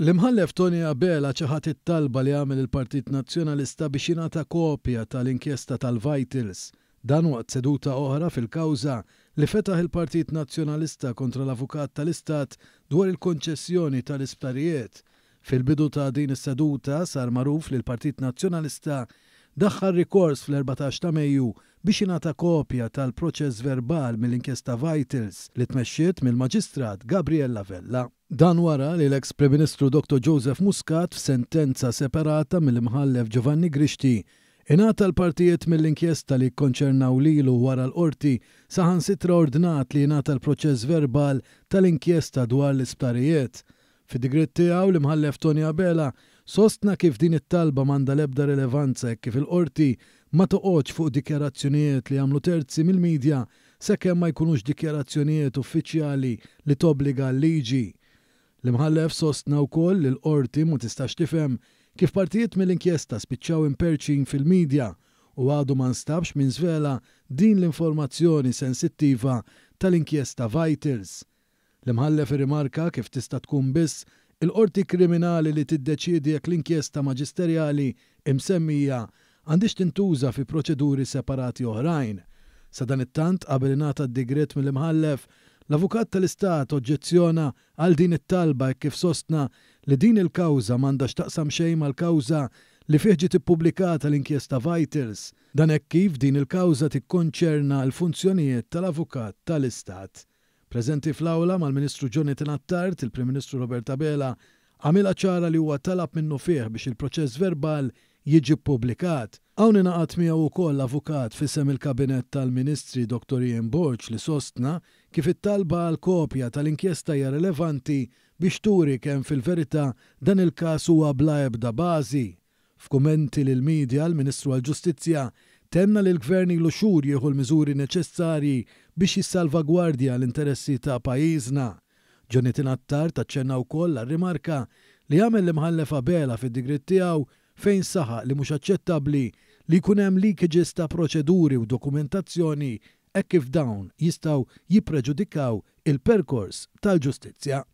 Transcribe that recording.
L-imħallef Tony Abela ċaħat it-talba li għamel il-Partit Nazzjonalista biex jingħata kopja tal-inkjesta tal-Vitals dan waqt seduta oħra fil-kawża li fetaħ il-Partit Nazzjonalista kontra l-Avukat tal-Istat dwar il-konċessjoni tal-isptarijiet. Fil-bidu ta' din is-seduta sar maruf li l-Partit Nazzjonalista daħħal rikors fl-14 ta' Mejju biex jingħata kopja tal-proċess verbal mill-inkjesta Vitals li tmexxiet mill-Maġistrat Gabriella Vella. Dan wara li l-eks Prim-Ministru Dr. Joseph Muscat f'sentenza separata mill-imħallef Giovanni Grixti Inata l-partijiet mill-inkjesta li konċernaw lilu wara l-qorti saħan sitra ordnat li inata l-proċess verbal tal-inkjesta dwar l-isptarijiet Fid-digrit tiegħu l-imħallef Tony Abela sostna kif din it-talba manda lebda rilevanza kif il-qorti ma toqgħodx fuq dikjarazzjonijiet li għamlu terzi mill-medja sakemm ma jkunux dikjarazzjonijiet uffiċjali li tobbliga l-liġi. L-imħallef sostna wkoll li l-qorti mu tistax tifhem kif partijiet mill-inkjesta spiċċaw imperċin fil-medja u għadu ma nstabx minn zvela din l-informazzjoni sensittiva tal-inkjesta Vitals. L-imħallef rimarka kif tista' tkun biss il-qorti kriminali li tiddeċiedi jekk l-inkjesta maġisterjali imsemmija għandix tintuża fi proċeduri separati oħrajn. Sa dan it-tant qabel ingħata d-digret mill-imħallef, l-avukat tal-istat oġġezzjona għal din it-talba kif sostna li din il-kawża m'għandax taqsam xejn mal-kawża li fieħġi tippubblikata l-inkjesta Vitals, dan hekk kif din il-kawża tikkonċerna l-funzjonijiet tal-avukat tal-istat. Prezenti fl-awla mal-Ministru Johnny Tinattar, il-Prim Ministru Roberta Bela, għamilha ċara li huwa talab minnu fih biex il-proċess verbal jiġi publikat. Hawn ingħaqad miegħu wkoll avukat fisem il-Kabinet tal-Ministri Dr. Ian Borch li sostna kif it-talba għal kopja tal-inkjesta hija rilevanti biex turi kemm fil-verità dan il-każ huwa bla ebda bażi. F'kumenti l medja l-Ministru għall-Ġustizzja tenna li l-gvern l-uxur jieħu l-miżuri neċessari biex jissalvagwardja l-interessi ta' pajjiżna. Ġonitin Attar taċċenna wkoll għar-rimarka li għamel li mħallefa bela fid-digrit tiegħu fejn saħa li mhux aċċettabbli li jkun hemm leakages ta' proċeduri u dokumentazzjoni ekkif kif dawn jistgħu jippreġudikaw il-perkors tal-ġustizzja.